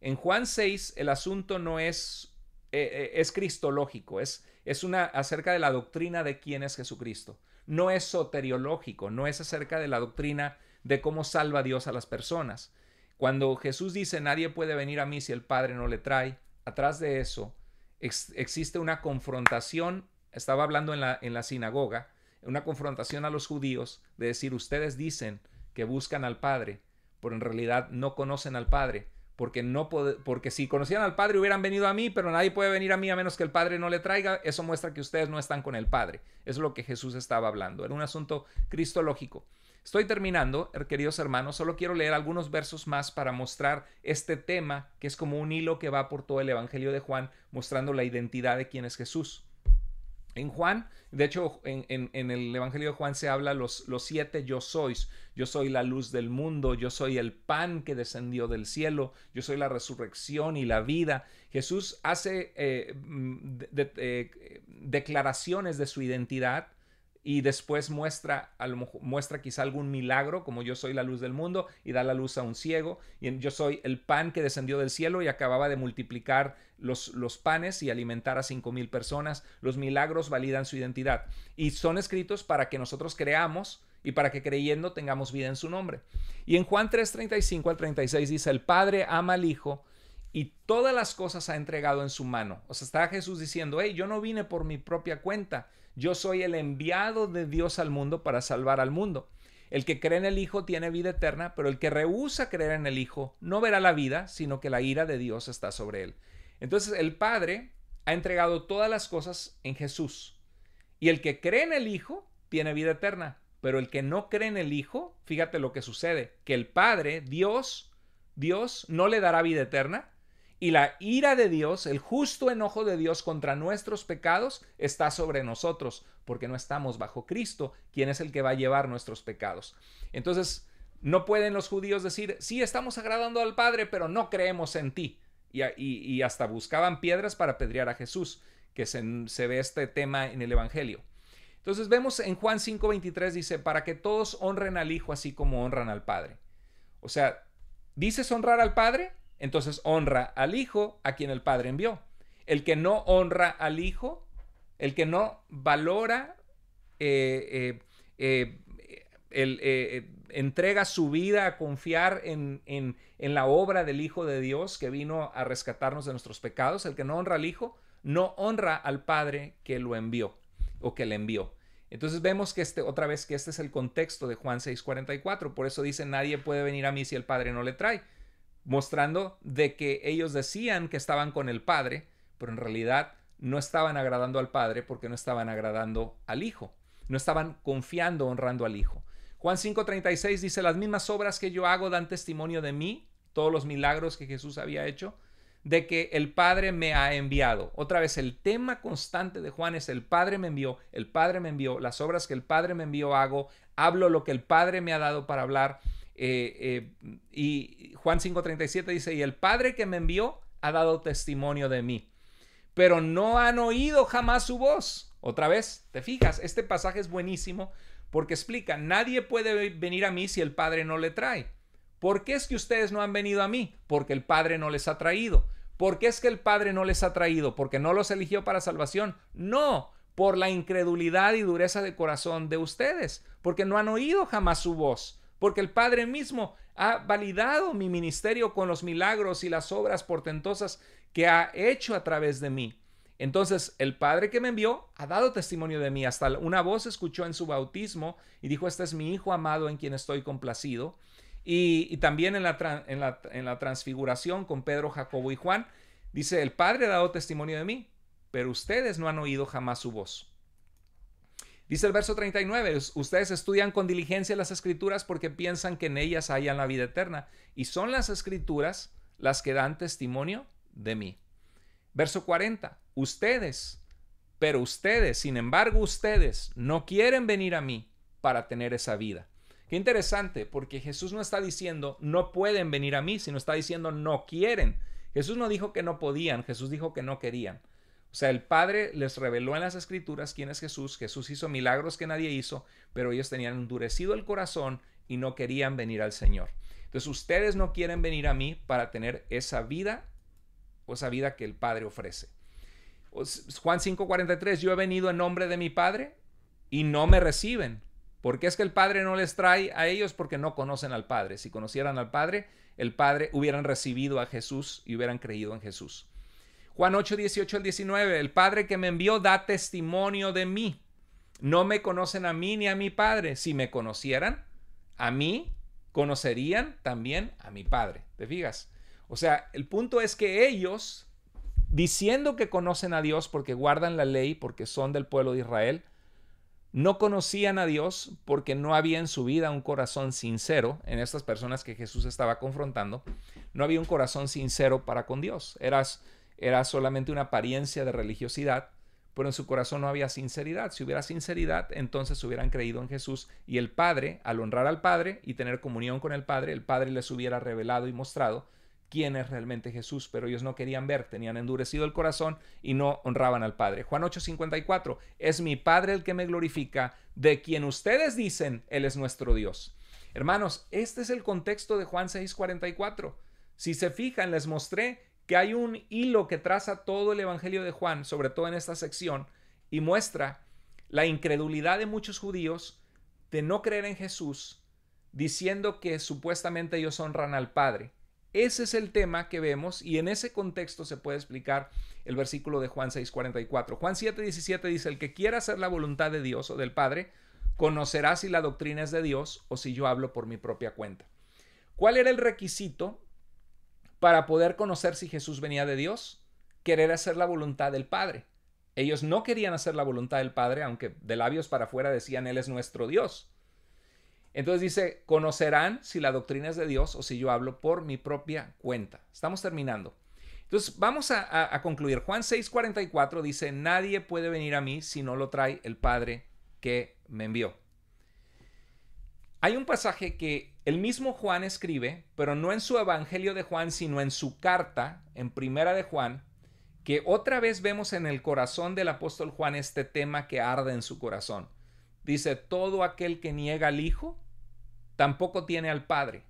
En Juan 6 el asunto no es, eh, eh, es cristológico, es, es una, acerca de la doctrina de quién es Jesucristo. No es soteriológico, no es acerca de la doctrina de cómo salva Dios a las personas. Cuando Jesús dice nadie puede venir a mí si el Padre no le trae, atrás de eso existe una confrontación, estaba hablando en la, en la sinagoga, una confrontación a los judíos de decir ustedes dicen que buscan al Padre, pero en realidad no conocen al Padre porque, no porque si conocían al Padre hubieran venido a mí, pero nadie puede venir a mí a menos que el Padre no le traiga. Eso muestra que ustedes no están con el Padre. es lo que Jesús estaba hablando. Era un asunto cristológico. Estoy terminando, er, queridos hermanos, solo quiero leer algunos versos más para mostrar este tema, que es como un hilo que va por todo el Evangelio de Juan, mostrando la identidad de quién es Jesús. En Juan, de hecho, en, el Evangelio de Juan se habla los, los siete yo sois. Yo soy la luz del mundo, yo soy el pan que descendió del cielo, yo soy la resurrección y la vida. Jesús hace eh, mm, eh, declaraciones de su identidad y después muestra, muestra quizá algún milagro, como yo soy la luz del mundo, y da la luz a un ciego, y yo soy el pan que descendió del cielo y acababa de multiplicar los, los panes y alimentar a cinco mil personas. Los milagros validan su identidad y son escritos para que nosotros creamos y para que creyendo tengamos vida en su nombre. Y en Juan 3:35 al 36 dice, el Padre ama al Hijo y todas las cosas ha entregado en su mano. O sea, está Jesús diciendo, hey, yo no vine por mi propia cuenta, yo soy el enviado de Dios al mundo para salvar al mundo. El que cree en el Hijo tiene vida eterna, pero el que rehúsa creer en el Hijo no verá la vida, sino que la ira de Dios está sobre él. Entonces el Padre ha entregado todas las cosas en Jesús. Y el que cree en el Hijo tiene vida eterna, pero el que no cree en el Hijo, fíjate lo que sucede, que el Padre, Dios, Dios no le dará vida eterna, y la ira de Dios, el justo enojo de Dios contra nuestros pecados está sobre nosotros, porque no estamos bajo Cristo, quien es el que va a llevar nuestros pecados. Entonces, no pueden los judíos decir, sí, estamos agradando al Padre, pero no creemos en ti. Y, hasta buscaban piedras para pedrear a Jesús, que se, se ve este tema en el Evangelio. Entonces vemos en Juan 5:23 dice, para que todos honren al Hijo así como honran al Padre. O sea, ¿dices honrar al Padre? entonces honra al Hijo a quien el Padre envió. El que no honra al Hijo, el que no valora, eh, eh, eh, entrega su vida a confiar en, la obra del Hijo de Dios que vino a rescatarnos de nuestros pecados, el que no honra al Hijo, no honra al Padre que lo envió o que le envió. Entonces vemos que este, otra vez que este es el contexto de Juan 6:44, por eso dice, nadie puede venir a mí si el Padre no le trae mostrando de que ellos decían que estaban con el Padre, pero en realidad no estaban agradando al Padre porque no estaban agradando al Hijo, no estaban confiando, honrando al Hijo. Juan 5:36 dice, las mismas obras que yo hago dan testimonio de mí, todos los milagros que Jesús había hecho, de que el Padre me ha enviado. Otra vez, el tema constante de Juan es el Padre me envió, el Padre me envió, las obras que el Padre me envió hago, hablo lo que el Padre me ha dado para hablar eh, eh, y Juan 5:37 dice, y el Padre que me envió ha dado testimonio de mí, pero no han oído jamás su voz. Otra vez, te fijas, este pasaje es buenísimo porque explica, nadie puede venir a mí si el Padre no le trae. ¿Por qué es que ustedes no han venido a mí? Porque el Padre no les ha traído. ¿Por qué es que el Padre no les ha traído? ¿Porque no los eligió para salvación? No, por la incredulidad y dureza de corazón de ustedes, porque no han oído jamás su voz porque el Padre mismo ha validado mi ministerio con los milagros y las obras portentosas que ha hecho a través de mí. Entonces el Padre que me envió ha dado testimonio de mí. Hasta una voz escuchó en su bautismo y dijo, este es mi Hijo amado en quien estoy complacido. Y, también en la transfiguración con Pedro, Jacobo y Juan, dice, el Padre ha dado testimonio de mí, pero ustedes no han oído jamás su voz. Dice el verso 39, ustedes estudian con diligencia las escrituras porque piensan que en ellas hayan la vida eterna. Y son las escrituras las que dan testimonio de mí. Verso 40, ustedes, pero ustedes, sin embargo ustedes, no quieren venir a mí para tener esa vida. Qué interesante, porque Jesús no está diciendo no pueden venir a mí, sino está diciendo no quieren. Jesús no dijo que no podían, Jesús dijo que no querían. O sea, el Padre les reveló en las Escrituras quién es Jesús. Jesús hizo milagros que nadie hizo, pero ellos tenían endurecido el corazón y no querían venir al Señor. Entonces, ustedes no quieren venir a mí para tener esa vida o esa vida que el Padre ofrece. Juan 5:43, yo he venido en nombre de mi Padre y no me reciben. qué es que el Padre no les trae a ellos porque no conocen al Padre. Si conocieran al Padre, el Padre hubieran recibido a Jesús y hubieran creído en Jesús. Juan 8, 18 al 19, el Padre que me envió da testimonio de mí. No me conocen a mí ni a mi Padre. Si me conocieran, a mí conocerían también a mi Padre. ¿Te fijas? O sea, el punto es que ellos, diciendo que conocen a Dios porque guardan la ley, porque son del pueblo de Israel, no conocían a Dios porque no había en su vida un corazón sincero, en estas personas que Jesús estaba confrontando, no había un corazón sincero para con Dios. Eras era solamente una apariencia de religiosidad, pero en su corazón no había sinceridad. Si hubiera sinceridad, entonces hubieran creído en Jesús y el Padre, al honrar al Padre y tener comunión con el Padre, el Padre les hubiera revelado y mostrado quién es realmente Jesús, pero ellos no querían ver, tenían endurecido el corazón y no honraban al Padre. Juan 8:54, es mi Padre el que me glorifica, de quien ustedes dicen, Él es nuestro Dios. Hermanos, este es el contexto de Juan 6:44. Si se fijan, les mostré que hay un hilo que traza todo el Evangelio de Juan, sobre todo en esta sección, y muestra la incredulidad de muchos judíos de no creer en Jesús, diciendo que supuestamente ellos honran al Padre. Ese es el tema que vemos y en ese contexto se puede explicar el versículo de Juan 6:44. Juan 7:17 dice, el que quiera hacer la voluntad de Dios o del Padre, conocerá si la doctrina es de Dios o si yo hablo por mi propia cuenta. ¿Cuál era el requisito para poder conocer si Jesús venía de Dios, querer hacer la voluntad del Padre. Ellos no querían hacer la voluntad del Padre, aunque de labios para afuera decían, Él es nuestro Dios. Entonces dice, conocerán si la doctrina es de Dios o si yo hablo por mi propia cuenta. Estamos terminando. Entonces vamos a, concluir. Juan 6:44 dice, nadie puede venir a mí si no lo trae el Padre que me envió. Hay un pasaje que el mismo Juan escribe, pero no en su Evangelio de Juan, sino en su carta, en Primera de Juan, que otra vez vemos en el corazón del apóstol Juan este tema que arde en su corazón. Dice, todo aquel que niega al Hijo, tampoco tiene al Padre.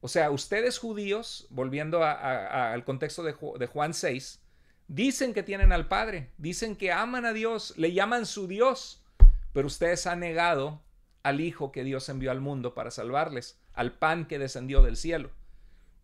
O sea, ustedes judíos, volviendo al contexto de, de Juan 6, dicen que tienen al Padre, dicen que aman a Dios, le llaman su Dios, pero ustedes han negado al Hijo que Dios envió al mundo para salvarles, al pan que descendió del cielo.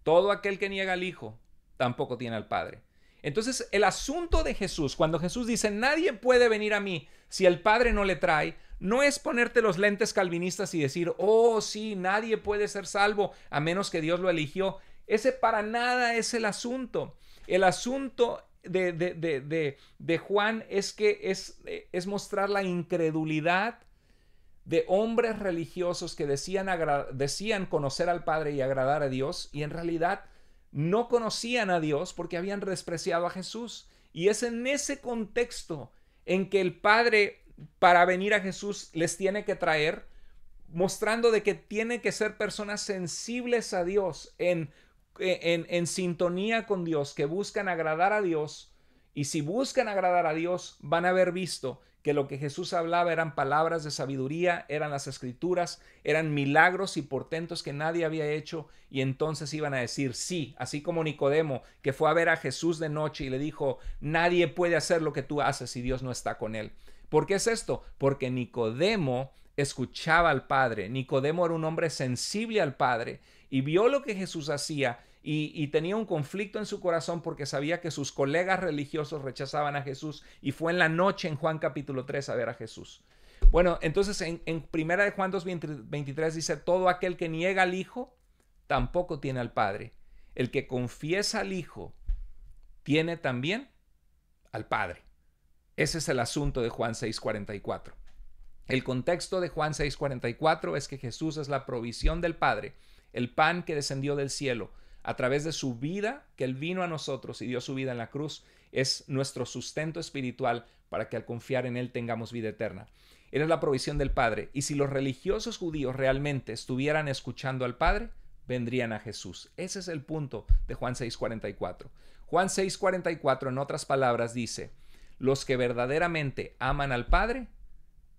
Todo aquel que niega al Hijo tampoco tiene al Padre. Entonces, el asunto de Jesús, cuando Jesús dice, nadie puede venir a mí si el Padre no le trae, no es ponerte los lentes calvinistas y decir, oh, sí, nadie puede ser salvo a menos que Dios lo eligió. Ese para nada es el asunto. El asunto de, de, de, de Juan es que es, eh, es mostrar la incredulidad de hombres religiosos que decían, conocer al Padre y agradar a Dios y en realidad no conocían a Dios porque habían despreciado a Jesús. Y es en ese contexto en que el Padre para venir a Jesús les tiene que traer, mostrando de que tienen que ser personas sensibles a Dios, en, eh, en, en sintonía con Dios, que buscan agradar a Dios. Y si buscan agradar a Dios, van a haber visto que lo que Jesús hablaba eran palabras de sabiduría, eran las escrituras, eran milagros y portentos que nadie había hecho, y entonces iban a decir sí, así como Nicodemo, que fue a ver a Jesús de noche y le dijo, nadie puede hacer lo que tú haces si Dios no está con él. ¿Por qué es esto? Porque Nicodemo escuchaba al Padre, Nicodemo era un hombre sensible al Padre y vio lo que Jesús hacía y, tenía un conflicto en su corazón porque sabía que sus colegas religiosos rechazaban a Jesús y fue en la noche en Juan capítulo 3 a ver a Jesús. Bueno, entonces en, en primera de Juan 2.23 dice, todo aquel que niega al Hijo tampoco tiene al Padre. El que confiesa al Hijo tiene también al Padre. Ese es el asunto de Juan 6:44. El contexto de Juan 6:44 es que Jesús es la provisión del Padre, el pan que descendió del cielo a través de su vida, que Él vino a nosotros y dio su vida en la cruz, es nuestro sustento espiritual para que al confiar en Él tengamos vida eterna. Él es la provisión del Padre. Y si los religiosos judíos realmente estuvieran escuchando al Padre, vendrían a Jesús. Ese es el punto de Juan 6:44. Juan 6:44 en otras palabras dice, los que verdaderamente aman al Padre,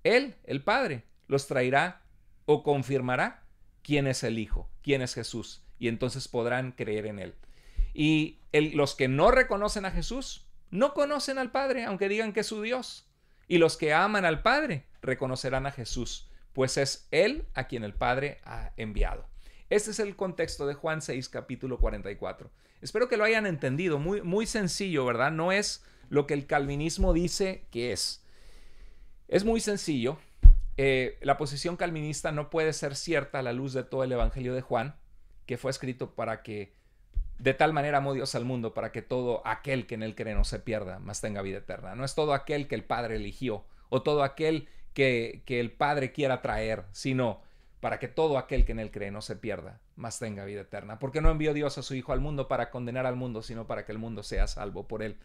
Él, el Padre, los traerá o confirmará quién es el Hijo, quién es Jesús y entonces podrán creer en Él. Y los que no reconocen a Jesús, no conocen al Padre, aunque digan que es su Dios. Y los que aman al Padre, reconocerán a Jesús, pues es Él a quien el Padre ha enviado. Este es el contexto de Juan 6, capítulo 44. Espero que lo hayan entendido. Muy, muy sencillo, ¿verdad? No es lo que el calvinismo dice que es. Es muy sencillo. Eh, la posición calvinista no puede ser cierta a la luz de todo el Evangelio de Juan, que fue escrito para que de tal manera amó Dios al mundo para que todo aquel que en él cree no se pierda, mas tenga vida eterna. No es todo aquel que el Padre eligió o todo aquel que, el Padre quiera traer, sino para que todo aquel que en él cree no se pierda, mas tenga vida eterna. Porque no envió Dios a su Hijo al mundo para condenar al mundo, sino para que el mundo sea salvo por él.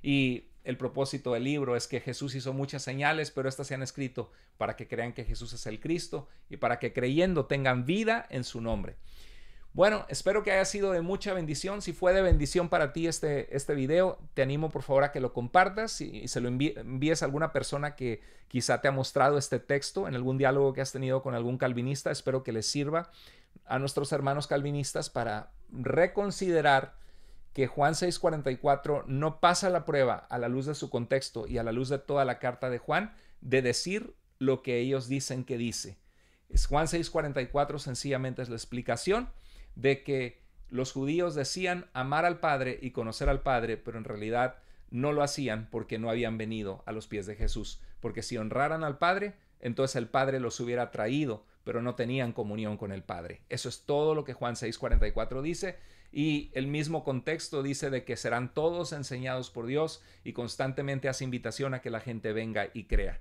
Y el propósito del libro es que Jesús hizo muchas señales, pero estas se han escrito para que crean que Jesús es el Cristo y para que creyendo tengan vida en su nombre. Bueno, espero que haya sido de mucha bendición. Si fue de bendición para ti este, este video, te animo por favor a que lo compartas y, se lo envíes a alguna persona que quizá te ha mostrado este texto en algún diálogo que has tenido con algún calvinista. Espero que les sirva a nuestros hermanos calvinistas para reconsiderar que Juan 6:44 no pasa la prueba a la luz de su contexto y a la luz de toda la carta de Juan de decir lo que ellos dicen que dice. Es Juan 6:44 sencillamente es la explicación de que los judíos decían amar al Padre y conocer al Padre, pero en realidad no lo hacían porque no habían venido a los pies de Jesús, porque si honraran al Padre, entonces el Padre los hubiera traído, pero no tenían comunión con el Padre. Eso es todo lo que Juan 6:44 dice. Y el mismo contexto dice de que serán todos enseñados por Dios y constantemente hace invitación a que la gente venga y crea.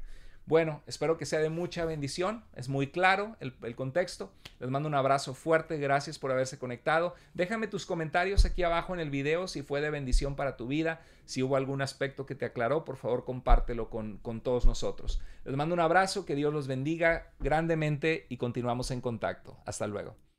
Bueno, espero que sea de mucha bendición. Es muy claro el, contexto. Les mando un abrazo fuerte. Gracias por haberse conectado. Déjame tus comentarios aquí abajo en el video si fue de bendición para tu vida. Si hubo algún aspecto que te aclaró, por favor compártelo con todos nosotros. Les mando un abrazo. Que Dios los bendiga grandemente y continuamos en contacto. Hasta luego.